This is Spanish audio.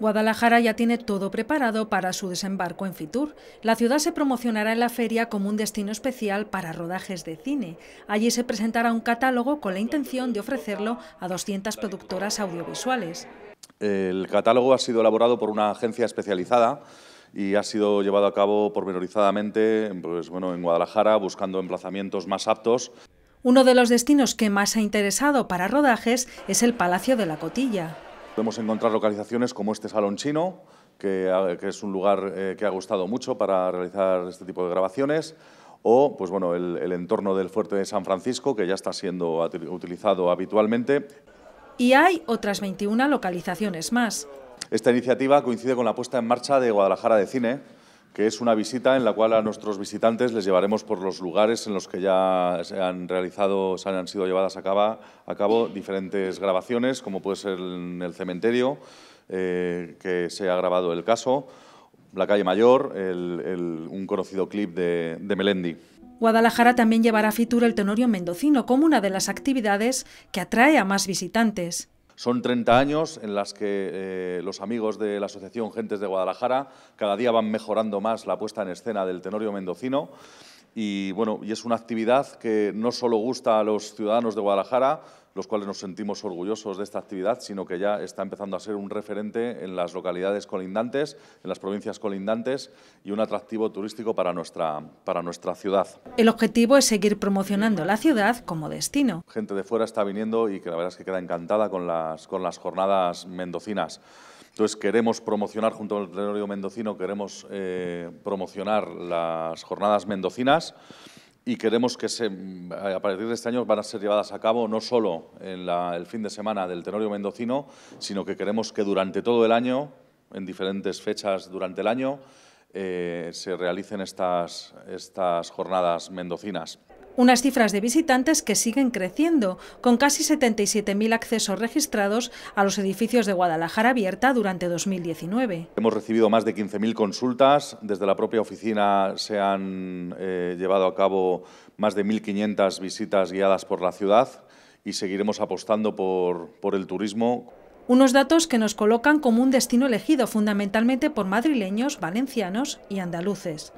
Guadalajara ya tiene todo preparado para su desembarco en Fitur. La ciudad se promocionará en la feria como un destino especial para rodajes de cine. Allí se presentará un catálogo con la intención de ofrecerlo a 200 productoras audiovisuales. El catálogo ha sido elaborado por una agencia especializada y ha sido llevado a cabo pormenorizadamente pues bueno, en Guadalajara, buscando emplazamientos más aptos. Uno de los destinos que más ha interesado para rodajes es el Palacio de la Cotilla. Podemos encontrar localizaciones como este salón chino, que, ah, es un lugar eh, que ha gustado mucho para realizar este tipo de grabaciones, o pues bueno, el, el entorno del fuerte de San Francisco, que ya está siendo utilizado habitualmente. Y hay otras 21 localizaciones más. Esta iniciativa coincide con la puesta en marcha de Guadalajara de Cine, que es una visita en la cual a nuestros visitantes les llevaremos por los lugares en los que ya se han realizado, se han sido llevadas a cabo, diferentes grabaciones, como puede ser en el cementerio, eh, que se ha grabado el caso, la calle Mayor, un conocido clip de, Melendi. Guadalajara también llevará a Fitur el Tenorio Mendocino como una de las actividades que atrae a más visitantes. Son 30 años en los que eh, los amigos de la Asociación Gentes de Guadalajara cada día van mejorando más la puesta en escena del Tenorio Mendocino y bueno, es una actividad que no solo gusta a los ciudadanos de Guadalajara, los cuales nos sentimos orgullosos de esta actividad, sino que ya está empezando a ser un referente en las localidades colindantes, en las provincias colindantes y un atractivo turístico para nuestra, para nuestra ciudad. El objetivo es seguir promocionando la ciudad como destino. Gente de fuera está viniendo y que la verdad es que queda encantada con las, con las jornadas mendocinas. Entonces queremos promocionar, junto al Tenorio mendocino, queremos eh, promocionar las jornadas mendocinas y queremos que se, a partir de este año van a ser llevadas a cabo no solo en el fin de semana del Tenorio Mendocino, sino que queremos que durante todo el año, en diferentes fechas durante el año, eh, se realicen estas, estas jornadas mendocinas. Unas cifras de visitantes que siguen creciendo, con casi 77.000 accesos registrados a los edificios de Guadalajara abierta durante 2019. Hemos recibido más de 15.000 consultas. Desde la propia oficina se han eh, llevado a cabo más de 1.500 visitas guiadas por la ciudad y seguiremos apostando por el turismo. Unos datos que nos colocan como un destino elegido fundamentalmente por madrileños, valencianos y andaluces.